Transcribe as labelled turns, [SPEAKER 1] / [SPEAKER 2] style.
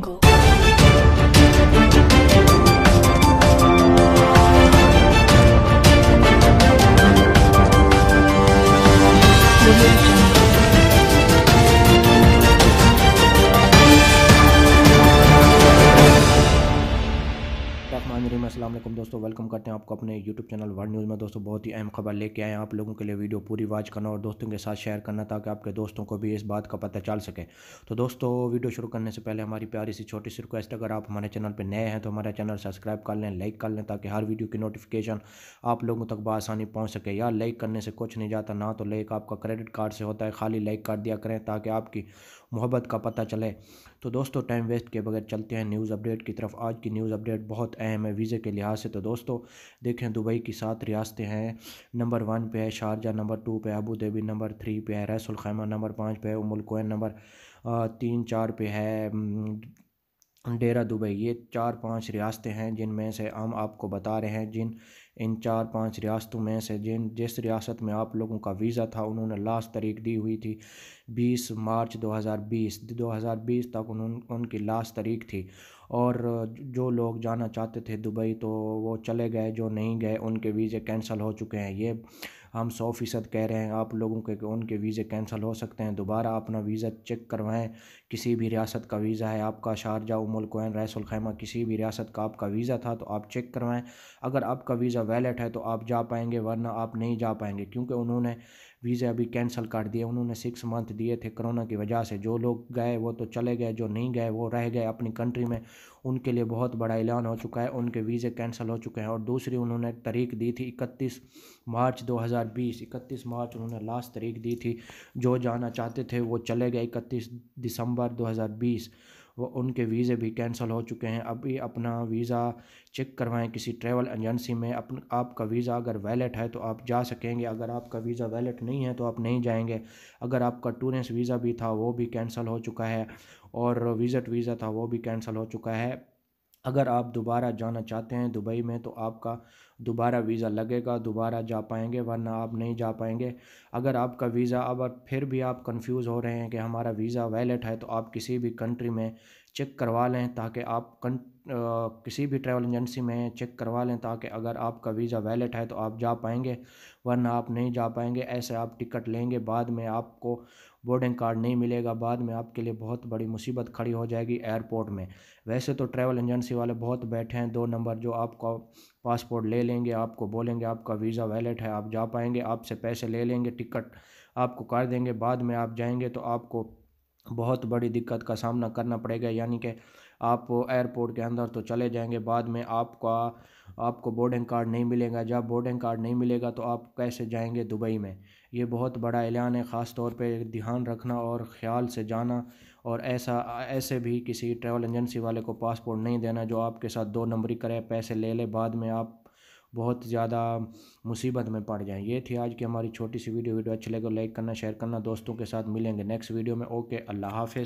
[SPEAKER 1] 个。असलम दोस्तों वेलकम करते हैं आपको अपने यूट्यूब चैनल वर्ल्ड न्यूज़ में दोस्तों बहुत ही अहम खबर लेके आए हैं आप लोगों के लिए वीडियो पूरी वाच करना और दोस्तों के साथ शेयर करना ताकि आपके दोस्तों को भी इस बात का पता चल सके तो दोस्तों वीडियो शुरू करने से पहले हमारी प्यारी सी छोटी सी रिक्वेस्ट अगर आप हमारे चैनल पर नए हैं तो हमारा चैनल सब्सक्राइब कर लें लाइक कर लें ताकि हर वीडियो की नोटिफिकेशन आप लोगों तक बसानी पहुँच सके या लाइक करने से कुछ नहीं जाता ना तो लाइक आपका क्रेडिट कार्ड से होता है खाली लाइक कर दिया करें ताकि आपकी मोहब्बत का पता चले तो दोस्तों टाइम वेस्ट के बगैर चलते हैं न्यूज़ अपडेट की तरफ आज की न्यूज़ अपडेट बहुत अहम है वीज़े के लिहाज से तो दोस्तों देखें दुबई की सात रियासतें हैं नंबर वन पे है शारजा नंबर टू पे अबू धाबी नंबर थ्री पे है खैमा नंबर पाँच पे है उमुलकैन umm नंबर तीन चार पे है डेरा दुबई ये चार पांच रियासतें हैं जिनमें से हम आपको बता रहे हैं जिन इन चार पांच रियासतों में से जिन जिस रियासत में आप लोगों का वीज़ा था उन्होंने लास्ट तारीख दी हुई थी 20 मार्च 2020 2020 तक उन्होंने उनकी लास्ट तारीख थी और जो लोग जाना चाहते थे दुबई तो वो चले गए जो नहीं गए उनके वीज़े कैंसिल हो चुके हैं ये हम सौ फ़ीसद कह रहे हैं आप लोगों के उनके वीज़े कैंसिल हो सकते हैं दोबारा अपना वीज़ा चेक करवाएं किसी भी रियासत का वीज़ा है आपका शारजा उमुल कोन रैसुल खैमा किसी भी रियासत का आपका वीज़ा था तो आप चेक करवाएं अगर आपका वीज़ा वीज़ा वैलेट है तो आप जा पाएंगे वरना आप नहीं जा पाएंगे क्योंकि उन्होंने वीज़े अभी कैंसिल कर दिए उन्होंने सिक्स मंथ दिए थे कोरोना की वजह से जो लोग गए वो तो चले गए जो नहीं गए वो रह गए अपनी कंट्री में उनके लिए बहुत बड़ा ऐलान हो चुका है उनके वीज़े कैंसिल हो चुके हैं और दूसरी उन्होंने तारीख दी थी इकतीस मार्च 2020 इकतीस मार्च उन्होंने लास्ट तारीख दी थी जो जाना चाहते थे वो चले गए इकतीस दिसंबर बीस वो उनके वीज़े भी कैंसिल हो चुके हैं अभी अपना वीज़ा चेक करवाएं किसी ट्रैवल एजेंसी में अपन आपका वीज़ा अगर वैलेट है तो आप जा सकेंगे अगर आपका वीज़ा वैलेट नहीं है तो आप नहीं जाएंगे अगर आपका टूरिस्ट वीज़ा भी था वो भी कैंसिल हो चुका है और विज़िट वीज़ा था वो भी कैंसिल हो चुका है अगर आप दोबारा जाना चाहते हैं दुबई में तो आपका दोबारा वीज़ा लगेगा दोबारा जा पाएंगे वरना आप नहीं जा पाएंगे अगर आपका वीज़ा अब फिर भी आप कंफ्यूज हो रहे हैं कि हमारा वीज़ा वैलेट है तो आप किसी भी कंट्री में चेक करवा लें ताकि आप कन किसी भी ट्रैवल एजेंसी में चेक करवा लें ताकि अगर आपका वीज़ा वैलेट है तो आप जा पाएंगे वरना आप नहीं जा पाएंगे ऐसे आप टिकट लेंगे बाद में आपको बोर्डिंग कार्ड नहीं मिलेगा बाद में आपके लिए बहुत बड़ी मुसीबत खड़ी हो जाएगी एयरपोर्ट में वैसे तो ट्रैवल एजेंसी वाले बहुत बैठे हैं दो नंबर जो आपका पासपोर्ट ले लेंगे आपको बोलेंगे आपका वीज़ा वैलेट है आप जा पाएंगे आपसे पैसे ले लेंगे टिकट आपको कर देंगे बाद में आप जाएंगे तो आपको बहुत बड़ी दिक्कत का सामना करना पड़ेगा यानी कि आप एयरपोर्ट के अंदर तो चले जाएंगे बाद में आपका आपको बोर्डिंग कार्ड नहीं मिलेगा जब बोर्डिंग कार्ड नहीं मिलेगा तो आप कैसे जाएंगे दुबई में ये बहुत बड़ा ऐलान है ख़ास तौर पे ध्यान रखना और ख्याल से जाना और ऐसा ऐसे भी किसी ट्रैवल एजेंसी वाले को पासपोर्ट नहीं देना जो आपके साथ दो नंबरी करे पैसे ले ले बाद में आप बहुत ज़्यादा मुसीबत में पड़ जाएँ ये थी आज की हमारी छोटी सी वीडियो वीडियो अच्छी लगे तो लाइक करना शेयर करना दोस्तों के साथ मिलेंगे नेक्स्ट वीडियो में ओके अल्लाह हाफ़